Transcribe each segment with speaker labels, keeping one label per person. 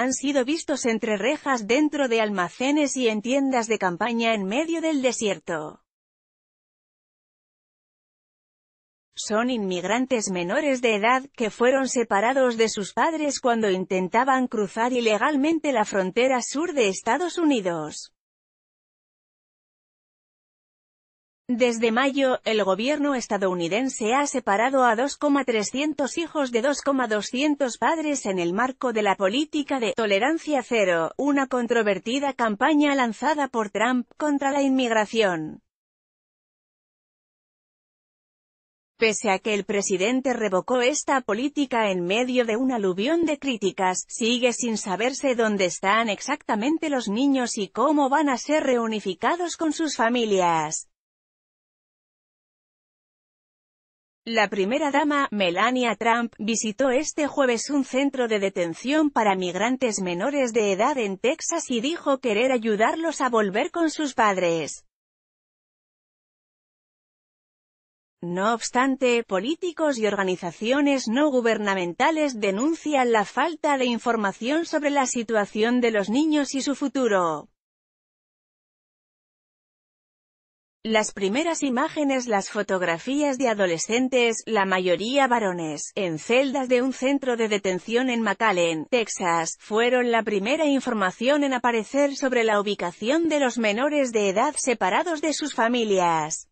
Speaker 1: han sido vistos entre rejas dentro de almacenes y en tiendas de campaña en medio del desierto. Son inmigrantes menores de edad, que fueron separados de sus padres cuando intentaban cruzar ilegalmente la frontera sur de Estados Unidos. Desde mayo, el gobierno estadounidense ha separado a 2,300 hijos de 2,200 padres en el marco de la política de «tolerancia cero», una controvertida campaña lanzada por Trump contra la inmigración. Pese a que el presidente revocó esta política en medio de un aluvión de críticas, sigue sin saberse dónde están exactamente los niños y cómo van a ser reunificados con sus familias. La primera dama, Melania Trump, visitó este jueves un centro de detención para migrantes menores de edad en Texas y dijo querer ayudarlos a volver con sus padres. No obstante, políticos y organizaciones no gubernamentales denuncian la falta de información sobre la situación de los niños y su futuro. Las primeras imágenes las fotografías de adolescentes, la mayoría varones, en celdas de un centro de detención en McAllen, Texas, fueron la primera información en aparecer sobre la ubicación de los menores de edad separados de sus familias.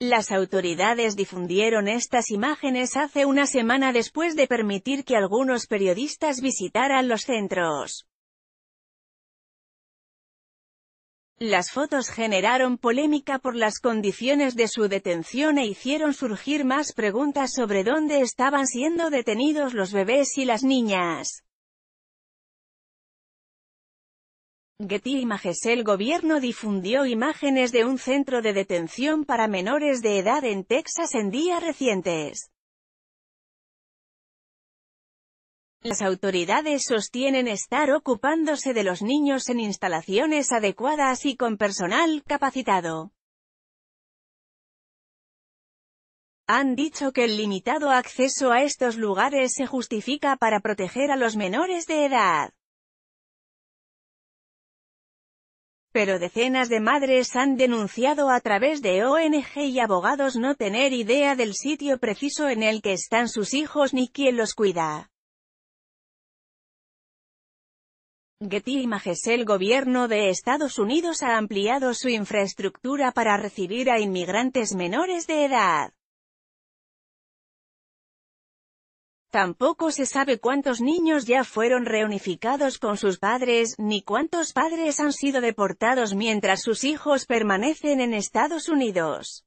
Speaker 1: Las autoridades difundieron estas imágenes hace una semana después de permitir que algunos periodistas visitaran los centros. Las fotos generaron polémica por las condiciones de su detención e hicieron surgir más preguntas sobre dónde estaban siendo detenidos los bebés y las niñas. Getty Images El gobierno difundió imágenes de un centro de detención para menores de edad en Texas en días recientes. Las autoridades sostienen estar ocupándose de los niños en instalaciones adecuadas y con personal capacitado. Han dicho que el limitado acceso a estos lugares se justifica para proteger a los menores de edad. Pero decenas de madres han denunciado a través de ONG y abogados no tener idea del sitio preciso en el que están sus hijos ni quién los cuida. Getty Images El gobierno de Estados Unidos ha ampliado su infraestructura para recibir a inmigrantes menores de edad. Tampoco se sabe cuántos niños ya fueron reunificados con sus padres, ni cuántos padres han sido deportados mientras sus hijos permanecen en Estados Unidos.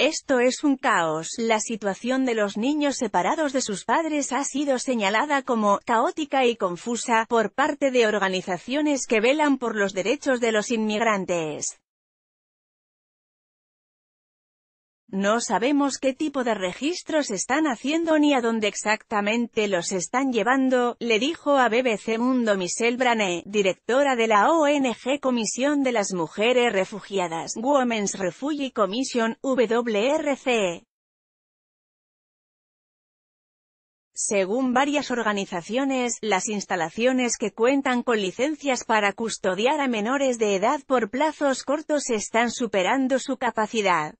Speaker 1: Esto es un caos. La situación de los niños separados de sus padres ha sido señalada como caótica y confusa por parte de organizaciones que velan por los derechos de los inmigrantes. No sabemos qué tipo de registros están haciendo ni a dónde exactamente los están llevando, le dijo a BBC Mundo Michelle Brané, directora de la ONG Comisión de las Mujeres Refugiadas, Women's Refugee Commission, WRC. E. Según varias organizaciones, las instalaciones que cuentan con licencias para custodiar a menores de edad por plazos cortos están superando su capacidad.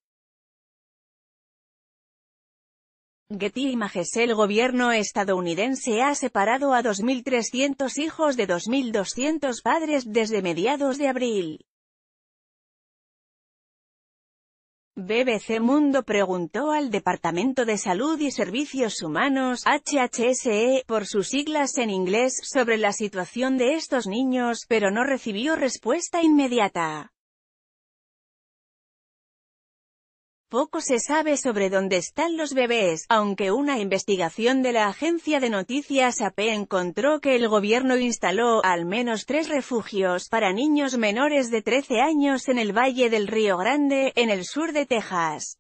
Speaker 1: Getty Images El gobierno estadounidense ha separado a 2.300 hijos de 2.200 padres desde mediados de abril. BBC Mundo preguntó al Departamento de Salud y Servicios Humanos, HHSE, por sus siglas en inglés, sobre la situación de estos niños, pero no recibió respuesta inmediata. Poco se sabe sobre dónde están los bebés, aunque una investigación de la agencia de noticias AP e encontró que el gobierno instaló al menos tres refugios para niños menores de 13 años en el Valle del Río Grande, en el sur de Texas.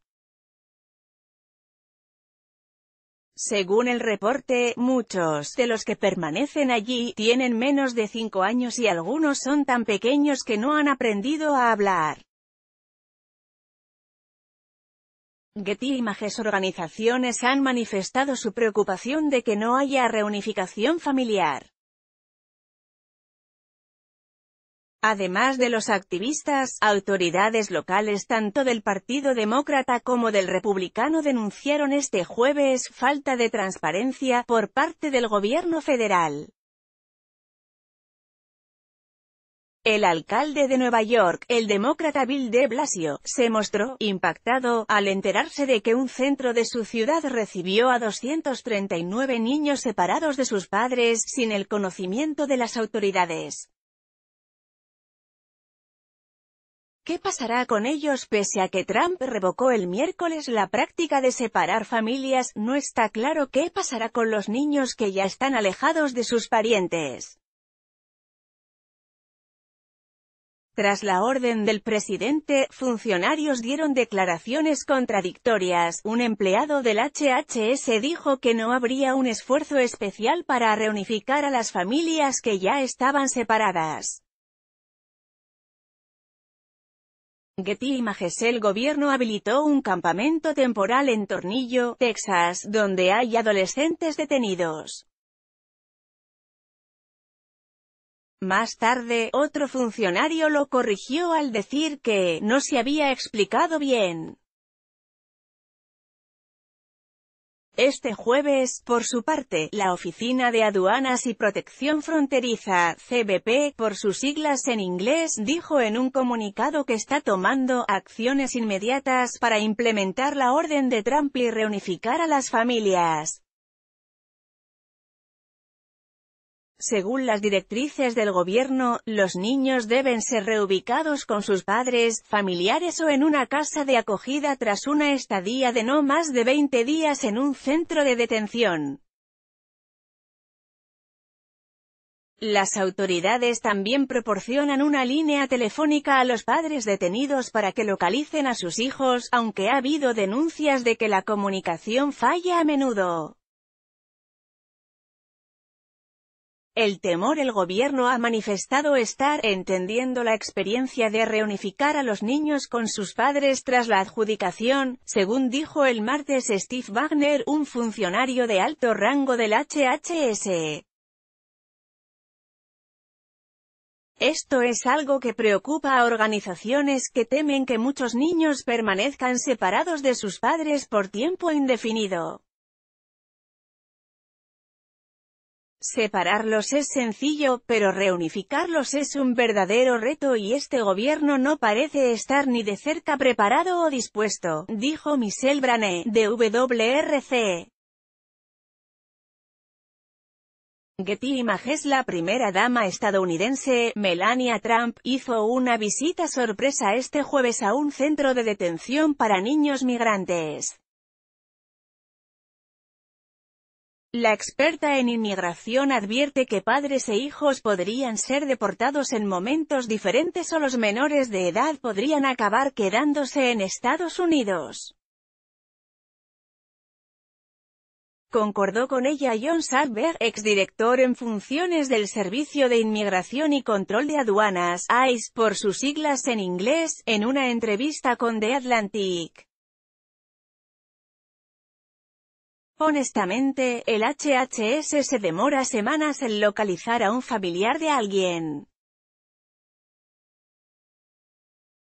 Speaker 1: Según el reporte, muchos de los que permanecen allí tienen menos de 5 años y algunos son tan pequeños que no han aprendido a hablar. Getty Images organizaciones han manifestado su preocupación de que no haya reunificación familiar. Además de los activistas, autoridades locales tanto del Partido Demócrata como del Republicano denunciaron este jueves falta de transparencia por parte del gobierno federal. El alcalde de Nueva York, el demócrata Bill de Blasio, se mostró impactado al enterarse de que un centro de su ciudad recibió a 239 niños separados de sus padres sin el conocimiento de las autoridades. ¿Qué pasará con ellos pese a que Trump revocó el miércoles la práctica de separar familias? No está claro qué pasará con los niños que ya están alejados de sus parientes. Tras la orden del presidente, funcionarios dieron declaraciones contradictorias. Un empleado del HHS dijo que no habría un esfuerzo especial para reunificar a las familias que ya estaban separadas. Getty Images El gobierno habilitó un campamento temporal en Tornillo, Texas, donde hay adolescentes detenidos. Más tarde, otro funcionario lo corrigió al decir que «no se había explicado bien». Este jueves, por su parte, la Oficina de Aduanas y Protección Fronteriza, CBP, por sus siglas en inglés, dijo en un comunicado que está tomando acciones inmediatas para implementar la orden de Trump y reunificar a las familias. Según las directrices del gobierno, los niños deben ser reubicados con sus padres, familiares o en una casa de acogida tras una estadía de no más de 20 días en un centro de detención. Las autoridades también proporcionan una línea telefónica a los padres detenidos para que localicen a sus hijos, aunque ha habido denuncias de que la comunicación falla a menudo. El temor el gobierno ha manifestado estar entendiendo la experiencia de reunificar a los niños con sus padres tras la adjudicación, según dijo el martes Steve Wagner, un funcionario de alto rango del HHS. Esto es algo que preocupa a organizaciones que temen que muchos niños permanezcan separados de sus padres por tiempo indefinido. Separarlos es sencillo, pero reunificarlos es un verdadero reto y este gobierno no parece estar ni de cerca preparado o dispuesto, dijo Michelle Brané, de WRC. Getty Images La primera dama estadounidense, Melania Trump, hizo una visita sorpresa este jueves a un centro de detención para niños migrantes. La experta en inmigración advierte que padres e hijos podrían ser deportados en momentos diferentes o los menores de edad podrían acabar quedándose en Estados Unidos. Concordó con ella John Sadberg, exdirector en funciones del Servicio de Inmigración y Control de Aduanas, ICE por sus siglas en inglés, en una entrevista con The Atlantic. Honestamente, el HHS se demora semanas en localizar a un familiar de alguien.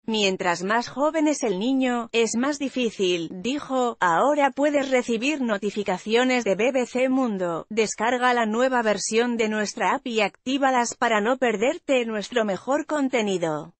Speaker 1: Mientras más joven es el niño, es más difícil, dijo, ahora puedes recibir notificaciones de BBC Mundo, descarga la nueva versión de nuestra app y actívalas para no perderte nuestro mejor contenido.